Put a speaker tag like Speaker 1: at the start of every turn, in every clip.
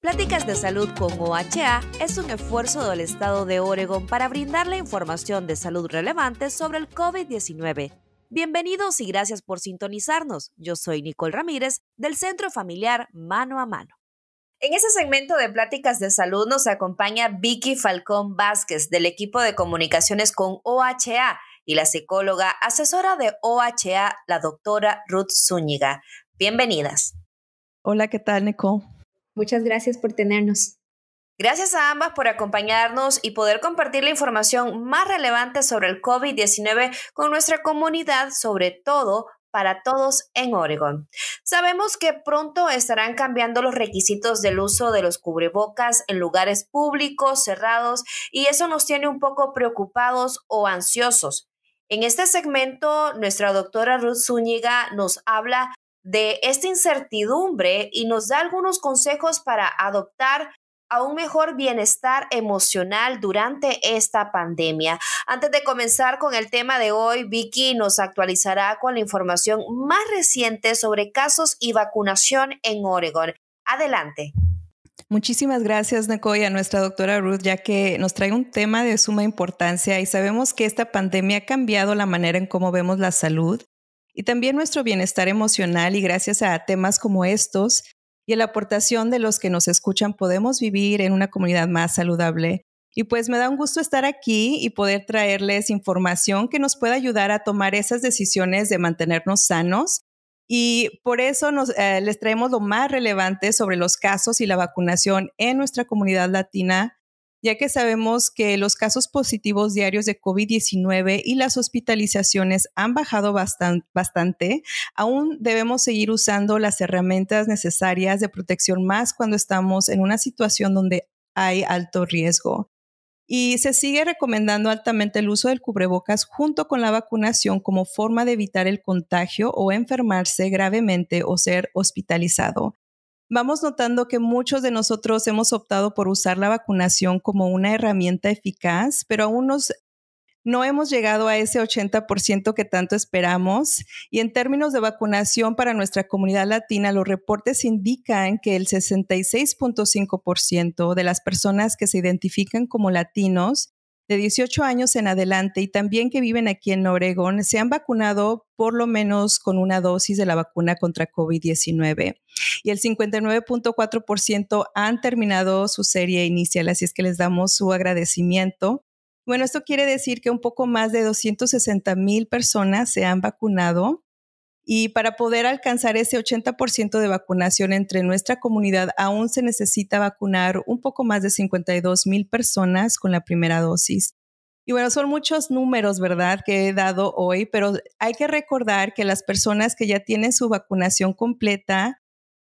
Speaker 1: Pláticas de Salud con OHA es un esfuerzo del Estado de Oregon para brindar la información de salud relevante sobre el COVID-19. Bienvenidos y gracias por sintonizarnos. Yo soy Nicole Ramírez del Centro Familiar Mano a Mano. En ese segmento de Pláticas de Salud nos acompaña Vicky Falcón Vázquez del equipo de comunicaciones con OHA y la psicóloga asesora de OHA, la doctora Ruth Zúñiga. Bienvenidas.
Speaker 2: Hola, ¿qué tal, Nicole? Muchas gracias por tenernos.
Speaker 1: Gracias a ambas por acompañarnos y poder compartir la información más relevante sobre el COVID-19 con nuestra comunidad, sobre todo para todos en Oregon. Sabemos que pronto estarán cambiando los requisitos del uso de los cubrebocas en lugares públicos, cerrados, y eso nos tiene un poco preocupados o ansiosos. En este segmento, nuestra doctora Ruth Zúñiga nos habla de esta incertidumbre y nos da algunos consejos para adoptar a un mejor bienestar emocional durante esta pandemia. Antes de comenzar con el tema de hoy, Vicky nos actualizará con la información más reciente sobre casos y vacunación en Oregon. Adelante.
Speaker 3: Muchísimas gracias, Nicole, a nuestra doctora Ruth, ya que nos trae un tema de suma importancia y sabemos que esta pandemia ha cambiado la manera en cómo vemos la salud y también nuestro bienestar emocional y gracias a temas como estos y a la aportación de los que nos escuchan podemos vivir en una comunidad más saludable. Y pues me da un gusto estar aquí y poder traerles información que nos pueda ayudar a tomar esas decisiones de mantenernos sanos y por eso eh, les traemos lo más relevante sobre los casos y la vacunación en nuestra comunidad latina, ya que sabemos que los casos positivos diarios de COVID-19 y las hospitalizaciones han bajado bastante, aún debemos seguir usando las herramientas necesarias de protección más cuando estamos en una situación donde hay alto riesgo. Y se sigue recomendando altamente el uso del cubrebocas junto con la vacunación como forma de evitar el contagio o enfermarse gravemente o ser hospitalizado. Vamos notando que muchos de nosotros hemos optado por usar la vacunación como una herramienta eficaz, pero aún nos no hemos llegado a ese 80% que tanto esperamos. Y en términos de vacunación para nuestra comunidad latina, los reportes indican que el 66.5% de las personas que se identifican como latinos de 18 años en adelante y también que viven aquí en Oregón se han vacunado por lo menos con una dosis de la vacuna contra COVID-19. Y el 59.4% han terminado su serie inicial, así es que les damos su agradecimiento. Bueno, esto quiere decir que un poco más de 260 mil personas se han vacunado y para poder alcanzar ese 80% de vacunación entre nuestra comunidad aún se necesita vacunar un poco más de 52 mil personas con la primera dosis. Y bueno, son muchos números, ¿verdad?, que he dado hoy, pero hay que recordar que las personas que ya tienen su vacunación completa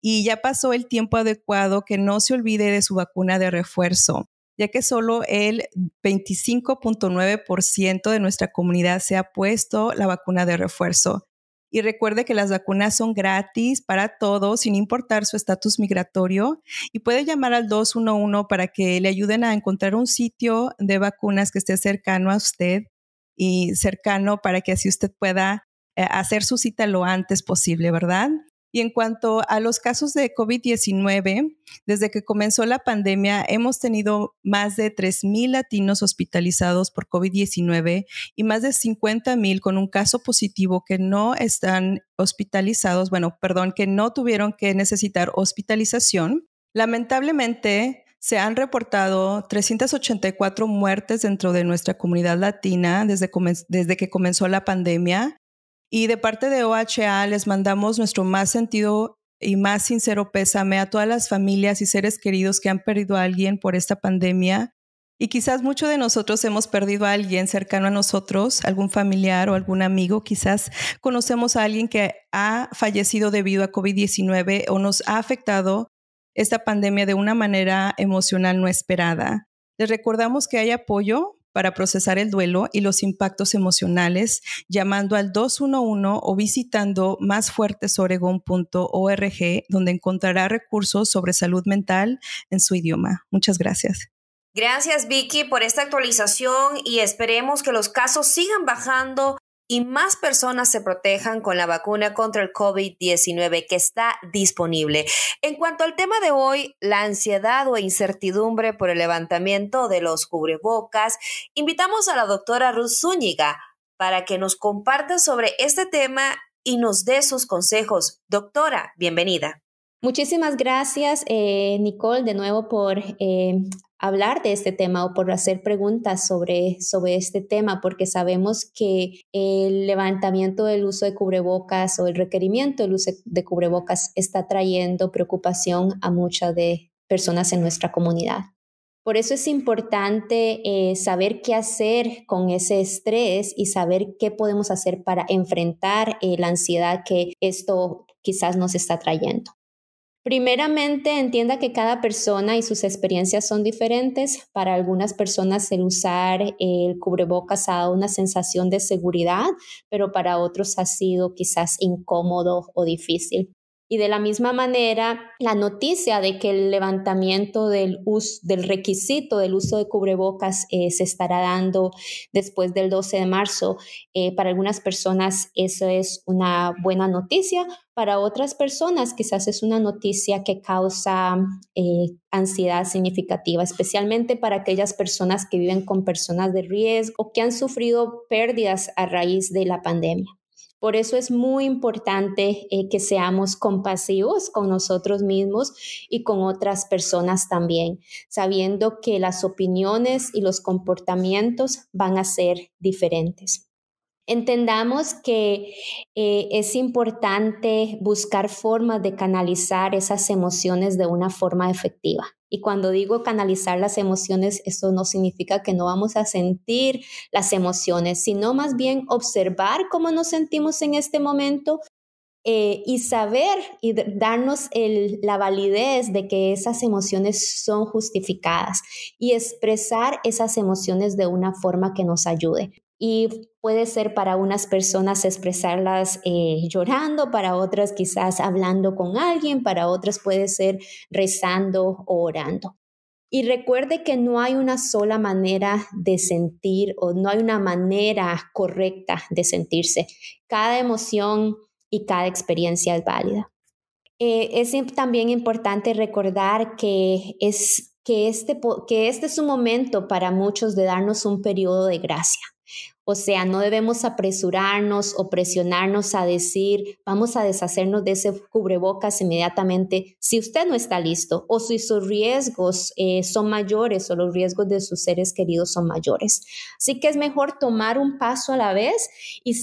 Speaker 3: y ya pasó el tiempo adecuado, que no se olvide de su vacuna de refuerzo ya que solo el 25.9% de nuestra comunidad se ha puesto la vacuna de refuerzo. Y recuerde que las vacunas son gratis para todos, sin importar su estatus migratorio. Y puede llamar al 211 para que le ayuden a encontrar un sitio de vacunas que esté cercano a usted y cercano para que así usted pueda eh, hacer su cita lo antes posible, ¿verdad? Y en cuanto a los casos de COVID-19, desde que comenzó la pandemia hemos tenido más de 3.000 latinos hospitalizados por COVID-19 y más de 50.000 con un caso positivo que no están hospitalizados, bueno, perdón, que no tuvieron que necesitar hospitalización. Lamentablemente, se han reportado 384 muertes dentro de nuestra comunidad latina desde, desde, que comenzó la pandemia y de parte de OHA les mandamos nuestro más sentido y más sincero pésame a todas las familias y seres queridos que han perdido a alguien por esta pandemia. Y quizás muchos de nosotros hemos perdido a alguien cercano a nosotros, algún familiar o algún amigo. Quizás conocemos a alguien que ha fallecido debido a COVID-19 o nos ha afectado esta pandemia de una manera emocional no esperada. Les recordamos que hay apoyo para procesar el duelo y los impactos emocionales llamando al 211 o visitando másfuertesoregon.org donde encontrará recursos sobre salud mental en su idioma. Muchas gracias.
Speaker 1: Gracias Vicky por esta actualización y esperemos que los casos sigan bajando y más personas se protejan con la vacuna contra el COVID-19 que está disponible. En cuanto al tema de hoy, la ansiedad o incertidumbre por el levantamiento de los cubrebocas, invitamos a la doctora Ruth Zúñiga para que nos comparta sobre este tema y nos dé sus consejos. Doctora, bienvenida.
Speaker 2: Muchísimas gracias, eh, Nicole, de nuevo por eh, hablar de este tema o por hacer preguntas sobre, sobre este tema, porque sabemos que el levantamiento del uso de cubrebocas o el requerimiento del uso de cubrebocas está trayendo preocupación a muchas de personas en nuestra comunidad. Por eso es importante eh, saber qué hacer con ese estrés y saber qué podemos hacer para enfrentar eh, la ansiedad que esto quizás nos está trayendo. Primeramente, entienda que cada persona y sus experiencias son diferentes. Para algunas personas el usar el cubrebocas ha dado una sensación de seguridad, pero para otros ha sido quizás incómodo o difícil. Y de la misma manera, la noticia de que el levantamiento del, uso, del requisito del uso de cubrebocas eh, se estará dando después del 12 de marzo, eh, para algunas personas eso es una buena noticia, para otras personas quizás es una noticia que causa eh, ansiedad significativa, especialmente para aquellas personas que viven con personas de riesgo o que han sufrido pérdidas a raíz de la pandemia. Por eso es muy importante eh, que seamos compasivos con nosotros mismos y con otras personas también, sabiendo que las opiniones y los comportamientos van a ser diferentes. Entendamos que eh, es importante buscar formas de canalizar esas emociones de una forma efectiva. Y cuando digo canalizar las emociones, eso no significa que no vamos a sentir las emociones, sino más bien observar cómo nos sentimos en este momento eh, y saber y darnos la validez de que esas emociones son justificadas y expresar esas emociones de una forma que nos ayude. Y Puede ser para unas personas expresarlas eh, llorando, para otras quizás hablando con alguien, para otras puede ser rezando o orando. Y recuerde que no hay una sola manera de sentir o no hay una manera correcta de sentirse. Cada emoción y cada experiencia es válida. Eh, es también importante recordar que es que este, que este es un momento para muchos de darnos un periodo de gracia. O sea, no debemos apresurarnos o presionarnos a decir, vamos a deshacernos de ese cubrebocas inmediatamente si usted no está listo o si sus riesgos eh, son mayores o los riesgos de sus seres queridos son mayores. Así que es mejor tomar un paso a la vez y,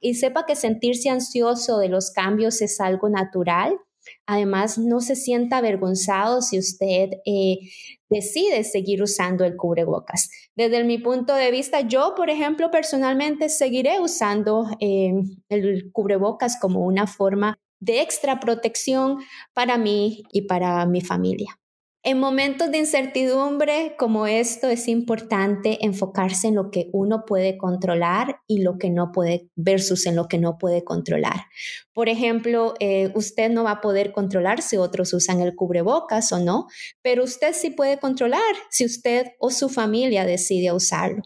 Speaker 2: y sepa que sentirse ansioso de los cambios es algo natural Además, no se sienta avergonzado si usted eh, decide seguir usando el cubrebocas. Desde mi punto de vista, yo, por ejemplo, personalmente seguiré usando eh, el cubrebocas como una forma de extra protección para mí y para mi familia. En momentos de incertidumbre como esto es importante enfocarse en lo que uno puede controlar y lo que no puede versus en lo que no puede controlar. Por ejemplo, eh, usted no va a poder controlar si otros usan el cubrebocas o no, pero usted sí puede controlar si usted o su familia decide usarlo.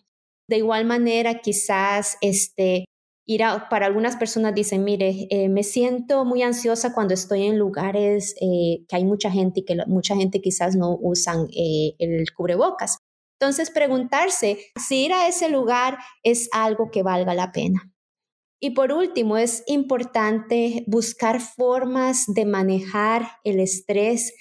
Speaker 2: De igual manera, quizás este, ir para algunas personas dicen, mire, eh, me siento muy ansiosa cuando estoy en lugares eh, que hay mucha gente y que mucha gente quizás no usan eh, el cubrebocas. Entonces, preguntarse si ir a ese lugar es algo que valga la pena. Y por último, es importante buscar formas de manejar el estrés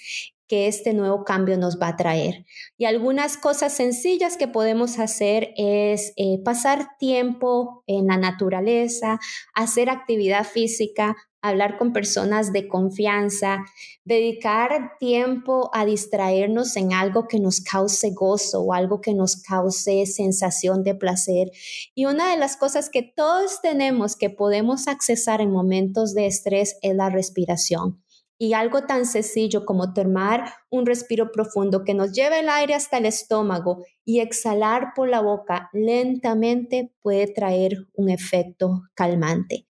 Speaker 2: que este nuevo cambio nos va a traer. Y algunas cosas sencillas que podemos hacer es eh, pasar tiempo en la naturaleza, hacer actividad física, hablar con personas de confianza, dedicar tiempo a distraernos en algo que nos cause gozo o algo que nos cause sensación de placer. Y una de las cosas que todos tenemos que podemos accesar en momentos de estrés es la respiración. Y algo tan sencillo como tomar un respiro profundo que nos lleve el aire hasta el estómago y exhalar por la boca lentamente puede traer un efecto calmante.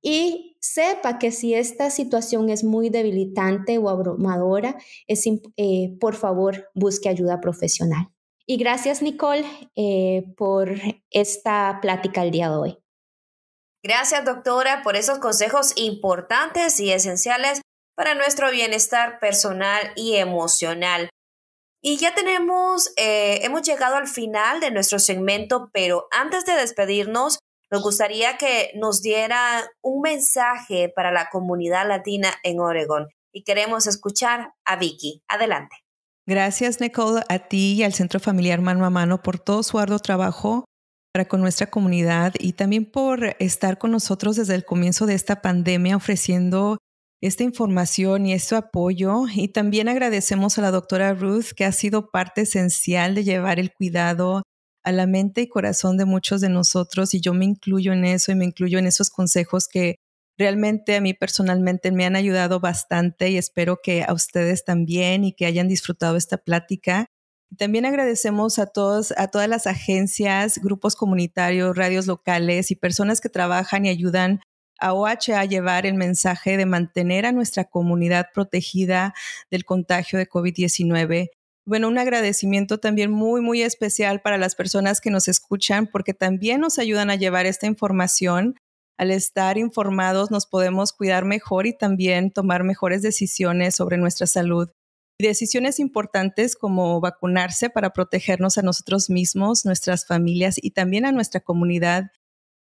Speaker 2: Y sepa que si esta situación es muy debilitante o abrumadora, eh, por favor busque ayuda profesional.
Speaker 1: Y gracias Nicole eh, por esta plática el día de hoy. Gracias, doctora, por esos consejos importantes y esenciales para nuestro bienestar personal y emocional. Y ya tenemos, eh, hemos llegado al final de nuestro segmento, pero antes de despedirnos, nos gustaría que nos diera un mensaje para la comunidad latina en Oregón y queremos escuchar a Vicky. Adelante.
Speaker 3: Gracias, Nicole, a ti y al Centro Familiar Mano a Mano por todo su arduo trabajo para con nuestra comunidad y también por estar con nosotros desde el comienzo de esta pandemia ofreciendo esta información y este apoyo. Y también agradecemos a la doctora Ruth, que ha sido parte esencial de llevar el cuidado a la mente y corazón de muchos de nosotros. Y yo me incluyo en eso y me incluyo en esos consejos que realmente a mí personalmente me han ayudado bastante y espero que a ustedes también y que hayan disfrutado esta plática. También agradecemos a todos, a todas las agencias, grupos comunitarios, radios locales y personas que trabajan y ayudan a OHA llevar el mensaje de mantener a nuestra comunidad protegida del contagio de COVID-19 bueno, un agradecimiento también muy, muy especial para las personas que nos escuchan porque también nos ayudan a llevar esta información. Al estar informados nos podemos cuidar mejor y también tomar mejores decisiones sobre nuestra salud. Decisiones importantes como vacunarse para protegernos a nosotros mismos, nuestras familias y también a nuestra comunidad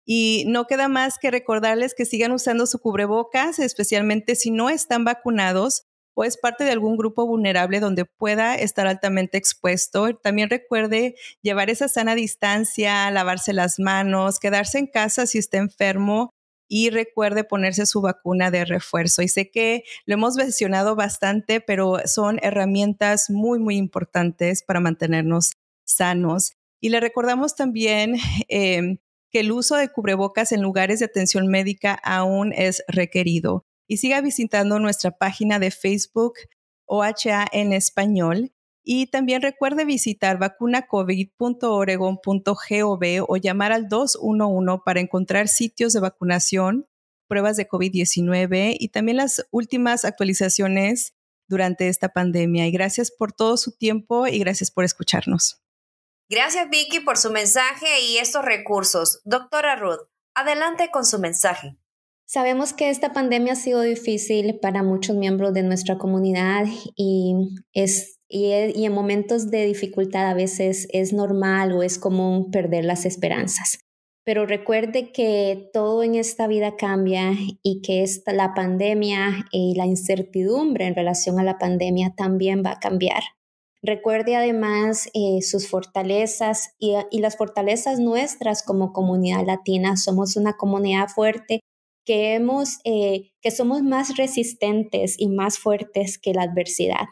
Speaker 3: y no queda más que recordarles que sigan usando su cubrebocas, especialmente si no están vacunados o es parte de algún grupo vulnerable donde pueda estar altamente expuesto. También recuerde llevar esa sana distancia, lavarse las manos, quedarse en casa si está enfermo y recuerde ponerse su vacuna de refuerzo. Y sé que lo hemos mencionado bastante, pero son herramientas muy, muy importantes para mantenernos sanos. Y le recordamos también... Em, que el uso de cubrebocas en lugares de atención médica aún es requerido. Y siga visitando nuestra página de Facebook OHA en español. Y también recuerde visitar vacunacovid.oregon.gov o llamar al 211 para encontrar sitios de vacunación, pruebas de COVID-19 y también las últimas actualizaciones durante esta pandemia. Y gracias por todo su tiempo y gracias por escucharnos.
Speaker 1: Gracias Vicky por su mensaje y estos recursos. Doctora Ruth, adelante con su mensaje.
Speaker 2: Sabemos que esta pandemia ha sido difícil para muchos miembros de nuestra comunidad y, e, en momentos de dificultad a veces es normal o es común perder las esperanzas. Pero recuerde que todo en esta vida cambia y que la pandemia y la incertidumbre en relación a la pandemia también va a cambiar. Recuerde además eh, sus fortalezas y, las fortalezas nuestras como comunidad latina. Somos una comunidad fuerte eh, que, somos más resistentes y más fuertes que la adversidad.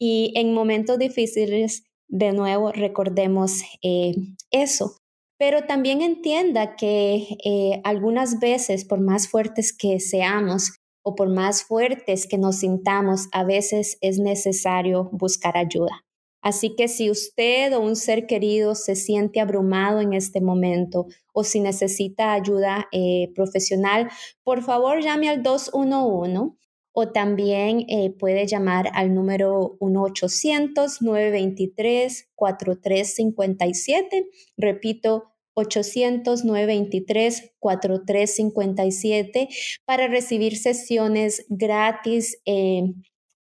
Speaker 2: Y en momentos difíciles, de nuevo, recordemos eh, eso. Pero también entienda que algunas veces, por más fuertes que seamos, o por más fuertes que nos sintamos, a veces es necesario buscar ayuda. Así que si usted o un ser querido se siente abrumado en este momento o si necesita ayuda eh, profesional, por favor llame al 211 o también eh, puede llamar al número 1-800-923-4357. Repito, 800-923-4357 para recibir sesiones gratis. Eh,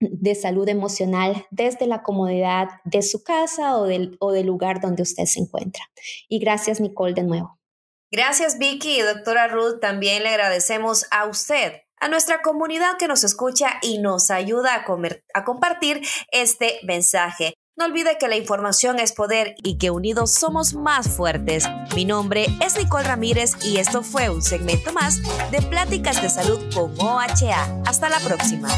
Speaker 2: de salud emocional desde la comodidad de su casa o del, o del lugar donde usted se encuentra. Y gracias, Nicole, de nuevo.
Speaker 1: Gracias, Vicky y doctora Ruth. También le agradecemos a usted a nuestra comunidad que nos escucha y nos ayuda a, a, compartir este mensaje. No olvide que la información es poder y que unidos somos más fuertes. Mi nombre es Nicole Ramírez y esto fue un segmento más de Pláticas de Salud con OHA. Hasta la próxima.